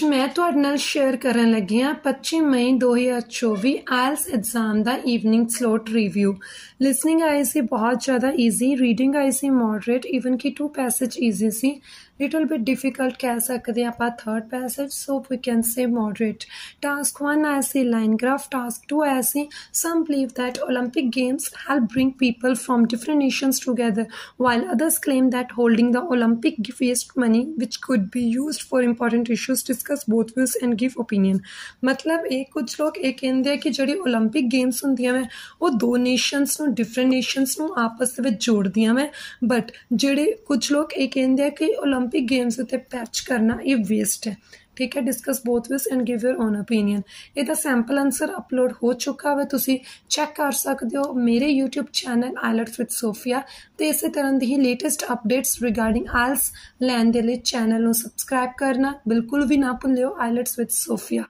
ਅੱਜ ਮੈਂ ਤੁਹਾਡੇ ਨਾਲ ਸ਼ੇਅਰ ਕਰਨ ਲੱਗੀ ਹਾਂ 25 ਮਈ 2024 ਆਇਲਸ ਐਗਜ਼ਾਮ ਦਾ ਈਵਨਿੰਗ ਸਲੋਟ ਰਿਵਿਊ ਲਿਸਨਿੰਗ ਆਈ ਸੀ ਬਹੁਤ ਜ਼ਿਆਦਾ ਈਜ਼ੀ ਰੀਡਿੰਗ ਆਈ ਸੀ ਮੋਡਰੇਟ ਇਵਨ ਕਿ ਟੂ ਪੈਸੇਜ ਈਜ਼ੀ ਸੀ ਲਿਟਲ ਬਿਟ ਡਿਫਿਕਲਟ ਕਹਿ ਸਕਦੇ ਆਪਾਂ third passage so we can say moderate task 1 ਆਈ ਸੀ ਲਾਈਨ ਗ੍ਰਾਫ ਟਾਸਕ 2 ਆਈ ਸੀ some believe that 올림픽 games help bring people from different nations together while others claim that holding the olympic waste money which could be used for important issues discussed discuss both views and give opinion मतलब एक कुछ लोग ਇਹ ਕਹਿੰਦੇ ਆ ਕਿ ਜਿਹੜੀ 올림픽 games ਹੁੰਦੀਆਂ ਵਾ ਉਹ ਦੋ ਨੇਸ਼ਨਸ ਨੂੰ ਡਿਫਰੈਂਟ ਨੇਸ਼ਨਸ ਨੂੰ ਆਪਸ ਦੇ ਵਿੱਚ ਜੋੜਦੀਆਂ ਵਾ ਬਟ ਜਿਹੜੇ ਕੁਝ ਲੋਕ ਇਹ ਕਹਿੰਦੇ ਆ ਕਿ 올림픽 ਗੇਮਸ ਉੱਤੇ ਪੈਚ ਕਰਨਾ ਇਹ ਵੇਸਟ ਹੈ ਠੀਕ ਹੈ discuss both views and give your own ਇਹ ਤਾਂ ਸੈਂਪਲ ਆਨਸਰ ਅਪਲੋਡ ਹੋ ਚੁੱਕਾ ਹੈ ਤੁਸੀਂ ਚੈੱਕ ਕਰ ਸਕਦੇ ਹੋ ਮੇਰੇ YouTube channel IELTS with Sophia ਤੇ ਇਸੇ ਤਰ੍ਹਾਂ ਦੀ ਹੀ ਲੇਟੈਸਟ ਅਪਡੇਟਸ ਰਿਗਾਰਡਿੰਗ ਆਇਲਸ ਲੈਣ ਦੇ ਲਈ ਚੈਨਲ ਨੂੰ ਸਬਸਕ੍ਰਾਈਬ ਕਰਨਾ ਬਿਲਕੁਲ ਵੀ ਨਾ ਭੁੱਲਿਓ ਆਇਲਟਸ ਵਿਦ ਸੋਫੀਆ